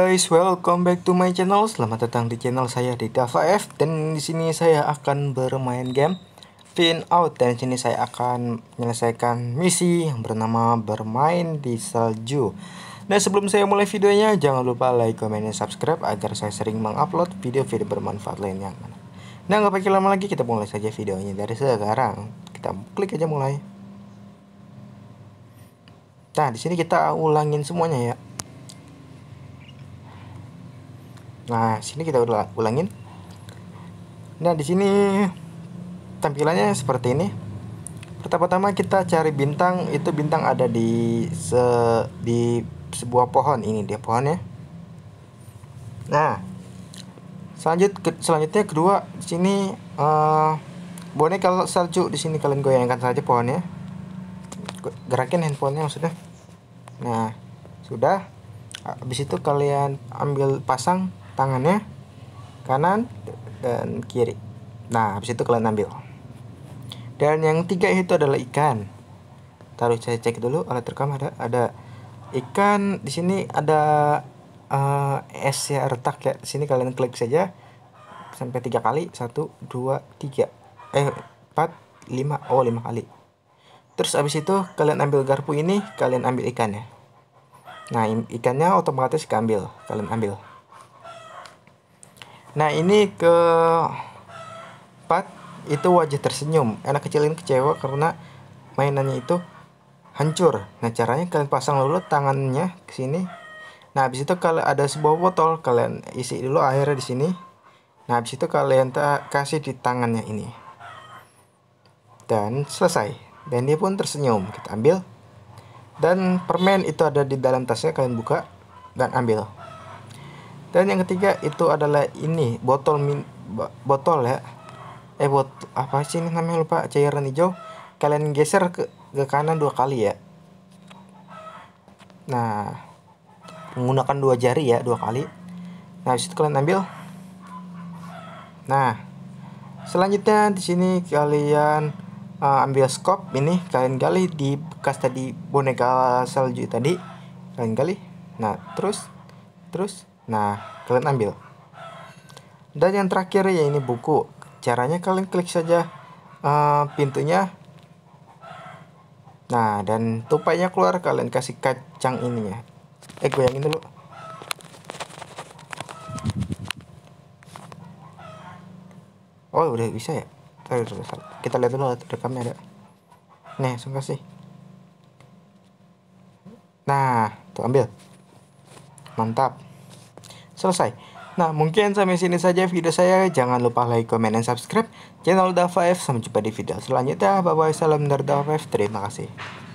Guys, welcome back to my channel. Selamat datang di channel saya di Dava F dan di sini saya akan bermain game Fin Out dan di sini saya akan menyelesaikan misi yang bernama bermain di salju. Nah, sebelum saya mulai videonya, jangan lupa like, comment, dan subscribe agar saya sering mengupload video-video bermanfaat lainnya. Nah, nggak pakai lama lagi, kita mulai saja videonya dari sekarang. Kita klik aja mulai. Nah, di sini kita ulangin semuanya ya. Nah, sini kita ulangin. Nah, di sini tampilannya seperti ini. Pertama-tama kita cari bintang, itu bintang ada di se di sebuah pohon ini dia pohonnya. Nah, selanjut ke, selanjutnya kedua di sini uh, boneka salju di sini kalian goyangkan saja pohonnya. Gerakin handphonenya maksudnya. Nah, sudah. Habis itu kalian ambil pasang tangannya kanan dan kiri nah habis itu kalian ambil dan yang tiga itu adalah ikan taruh saya cek dulu alat rekam ada ada ikan di sini ada uh, eh, S ya retak ya di sini kalian klik saja sampai tiga kali satu dua tiga eh empat lima oh lima kali terus abis itu kalian ambil garpu ini kalian ambil ikannya nah ikannya otomatis keambil kalian ambil Nah ini ke empat itu wajah tersenyum. Anak kecil ini kecewa karena mainannya itu hancur. Nah caranya kalian pasang dulu tangannya ke sini. Nah habis itu kalau ada sebuah botol kalian isi dulu airnya di sini. Nah habis itu kalian kasih di tangannya ini. Dan selesai. Dan dia pun tersenyum. Kita ambil. Dan permen itu ada di dalam tasnya kalian buka dan ambil dan yang ketiga itu adalah ini botol min botol ya eh bot apa sih ini namanya lupa cairan hijau kalian geser ke, ke kanan dua kali ya nah menggunakan dua jari ya dua kali nah disitu kalian ambil nah selanjutnya di sini kalian uh, ambil scope ini kalian gali di bekas tadi boneka salju tadi kalian gali nah terus terus Nah, kalian ambil. Dan yang terakhir ya ini buku. Caranya kalian klik saja uh, pintunya. Nah, dan tupainya keluar kalian kasih kacang ini ya. Eh, ini dulu. Oh, udah bisa ya? Kita lihat dulu rekamnya ada. Nih, langsung kasih. Nah, tuh ambil. Mantap selesai. Nah, mungkin sampai sini saja video saya. Jangan lupa like, comment, dan subscribe channel Dava F. Sampai jumpa di video selanjutnya. Bye-bye. Salam dari Dava F. Terima kasih.